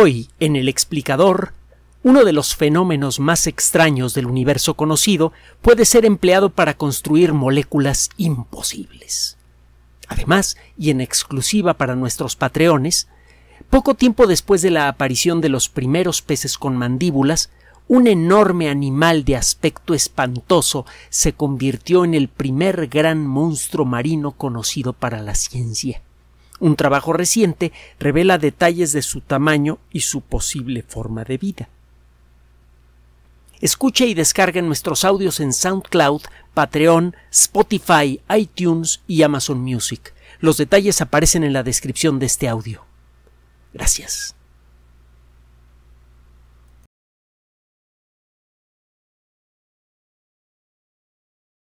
Hoy, en el explicador, uno de los fenómenos más extraños del universo conocido puede ser empleado para construir moléculas imposibles. Además, y en exclusiva para nuestros patreones, poco tiempo después de la aparición de los primeros peces con mandíbulas, un enorme animal de aspecto espantoso se convirtió en el primer gran monstruo marino conocido para la ciencia. Un trabajo reciente revela detalles de su tamaño y su posible forma de vida. Escuche y descargue nuestros audios en SoundCloud, Patreon, Spotify, iTunes y Amazon Music. Los detalles aparecen en la descripción de este audio. Gracias.